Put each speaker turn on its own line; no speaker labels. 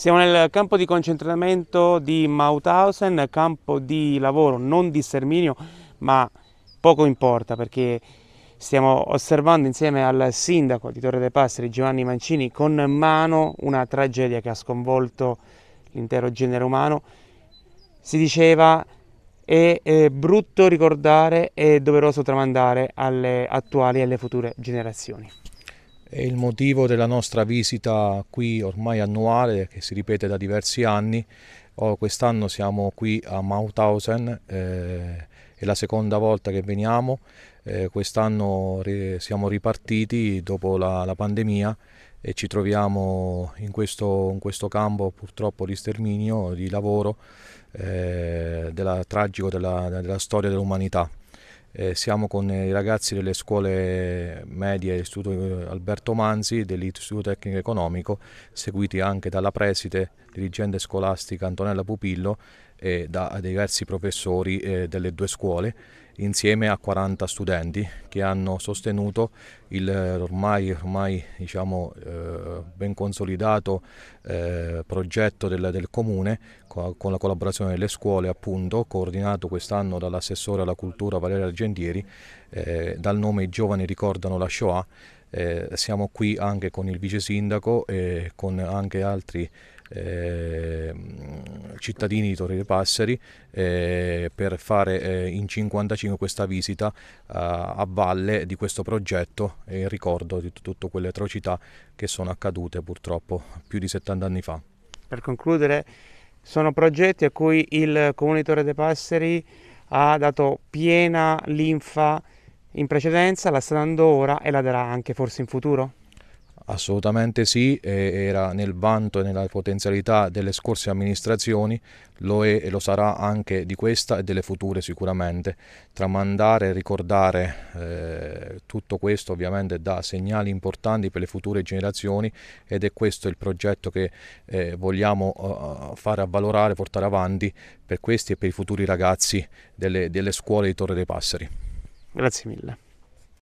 Siamo nel campo di concentramento di Mauthausen, campo di lavoro non di sterminio, ma poco importa perché stiamo osservando insieme al sindaco di Torre dei Passeri Giovanni Mancini con mano una tragedia che ha sconvolto l'intero genere umano. Si diceva è, è brutto ricordare e doveroso tramandare alle attuali e alle future generazioni.
È il motivo della nostra visita qui ormai annuale che si ripete da diversi anni. Oh, quest'anno siamo qui a Mauthausen, eh, è la seconda volta che veniamo. Eh, Quest'anno siamo ripartiti dopo la, la, pandemia e ci troviamo in questo, in questo, campo purtroppo di sterminio, di lavoro eh, della, tragico della, della storia dell'umanità. Eh, siamo con i ragazzi delle scuole medie dell'Istituto eh, Alberto Manzi, dell'Istituto Tecnico Economico, seguiti anche dalla preside dirigente scolastica Antonella Pupillo eh, da diversi professori eh, delle due scuole insieme a 40 studenti che hanno sostenuto il ormai, ormai diciamo, eh, ben consolidato eh, progetto del, del Comune co con la collaborazione delle scuole, appunto, coordinato quest'anno dall'assessore alla cultura Valeria Argentieri, eh, dal nome I giovani ricordano la Shoah. Eh, siamo qui anche con il vice sindaco e con anche altri Ehm, cittadini di Torri dei Passeri eh, per fare eh, in 55 questa visita eh, a valle di questo progetto e in ricordo di tutte quelle atrocità che sono accadute purtroppo più di 70 anni fa.
Per concludere, sono progetti a cui il Comune di Torri dei Passeri ha dato piena linfa in precedenza, la sta dando ora e la darà anche forse in futuro?
Assolutamente sì, era nel vanto e nella potenzialità delle scorse amministrazioni, lo è e lo sarà anche di questa e delle future sicuramente. Tramandare e ricordare eh, tutto questo ovviamente dà segnali importanti per le future generazioni ed è questo il progetto che eh, vogliamo eh, fare avvalorare, portare avanti per questi e per i futuri ragazzi delle, delle scuole di Torre dei Passeri. Grazie mille.